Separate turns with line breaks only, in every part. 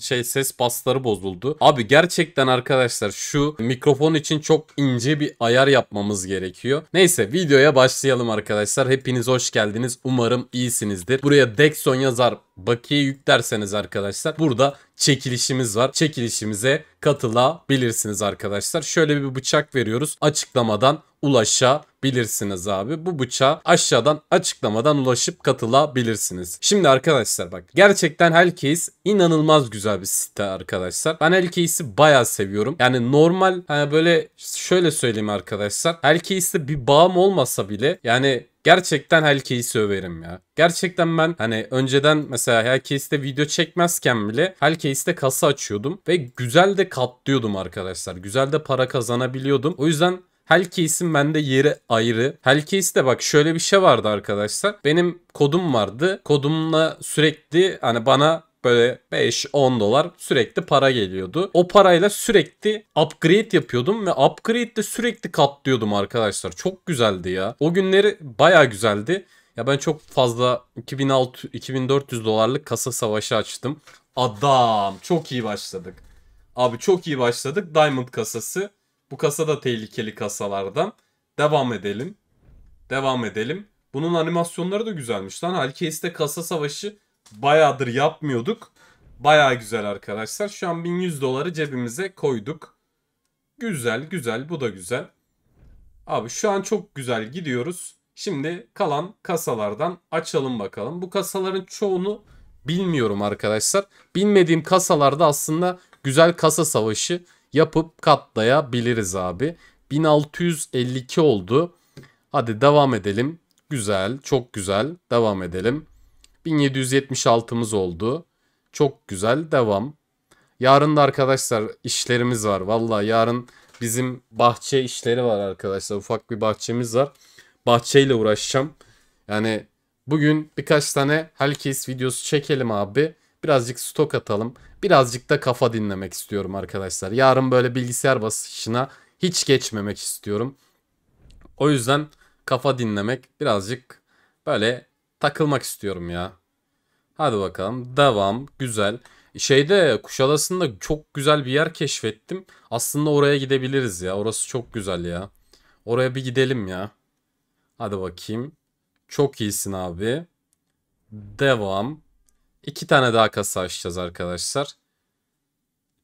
şey ses pasları bozuldu. Abi gerçekten arkadaşlar şu mikrofon için çok ince bir ayar yapmamız gerekiyor. Neyse videoya başlayalım arkadaşlar. Hepiniz hoş geldiniz. Umarım iyisinizdir. Buraya Dexon yazar bakiye yüklerseniz arkadaşlar burada çekilişimiz var. Çekilişimize katılabilirsiniz arkadaşlar. Şöyle bir bıçak veriyoruz. Açıklamadan ulaşabilirsiniz abi. Bu bıçağa aşağıdan açıklamadan ulaşıp katılabilirsiniz. Şimdi arkadaşlar bak gerçekten Hellcase inanılmaz güzel bir site arkadaşlar. Ben Hellcase'i baya seviyorum. Yani normal hani böyle şöyle söyleyeyim arkadaşlar. Hellcase'de bir bağım olmasa bile yani Gerçekten Hellcase'i överim ya. Gerçekten ben hani önceden mesela Hellcase'de video çekmezken bile Hellcase'de kasa açıyordum ve güzel de katlıyordum arkadaşlar. Güzel de para kazanabiliyordum. O yüzden Hellcase'in bende yeri ayrı. Hellcase'de bak şöyle bir şey vardı arkadaşlar. Benim kodum vardı. Kodumla sürekli hani bana Böyle 5-10 dolar sürekli para geliyordu. O parayla sürekli upgrade yapıyordum ve upgrade de sürekli katlıyordum arkadaşlar. Çok güzeldi ya. O günleri baya güzeldi. Ya ben çok fazla 2600 2400 dolarlık kasa savaşı açtım. Adam çok iyi başladık. Abi çok iyi başladık. Diamond kasası. Bu kasa da tehlikeli kasalardan. Devam edelim. Devam edelim. Bunun animasyonları da güzelmiş lan. Hellcase'de kasa savaşı bayağıdır yapmıyorduk. Bayağı güzel arkadaşlar. Şu an 1100 doları cebimize koyduk. Güzel güzel bu da güzel. Abi şu an çok güzel gidiyoruz. Şimdi kalan kasalardan açalım bakalım. Bu kasaların çoğunu bilmiyorum arkadaşlar. Bilmediğim kasalarda aslında güzel kasa savaşı yapıp katlayabiliriz abi. 1652 oldu. Hadi devam edelim. Güzel, çok güzel. Devam edelim. 1776'mız oldu. Çok güzel devam. Yarın da arkadaşlar işlerimiz var. Valla yarın bizim bahçe işleri var arkadaşlar. Ufak bir bahçemiz var. Bahçeyle uğraşacağım. Yani bugün birkaç tane Helkis videosu çekelim abi. Birazcık stok atalım. Birazcık da kafa dinlemek istiyorum arkadaşlar. Yarın böyle bilgisayar basışına hiç geçmemek istiyorum. O yüzden kafa dinlemek birazcık böyle takılmak istiyorum ya. Hadi bakalım. Devam. Güzel. Şeyde Kuşadası'nda çok güzel bir yer keşfettim. Aslında oraya gidebiliriz ya. Orası çok güzel ya. Oraya bir gidelim ya. Hadi bakayım. Çok iyisin abi. Devam. İki tane daha kasa açacağız arkadaşlar.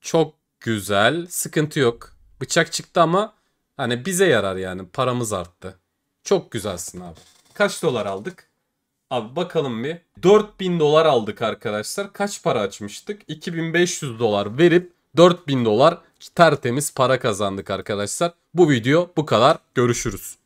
Çok güzel. Sıkıntı yok. Bıçak çıktı ama hani bize yarar yani. Paramız arttı. Çok güzelsin abi. Kaç dolar aldık? Abi bakalım bir. 4000 dolar aldık arkadaşlar. Kaç para açmıştık? 2500 dolar verip 4000 dolar tertemiz para kazandık arkadaşlar. Bu video bu kadar. Görüşürüz.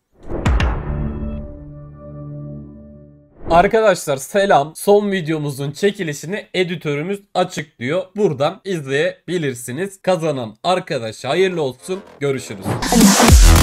Arkadaşlar selam. Son videomuzun çekilişini editörümüz açıklıyor. Buradan izleyebilirsiniz. Kazanan arkadaşa hayırlı olsun. Görüşürüz.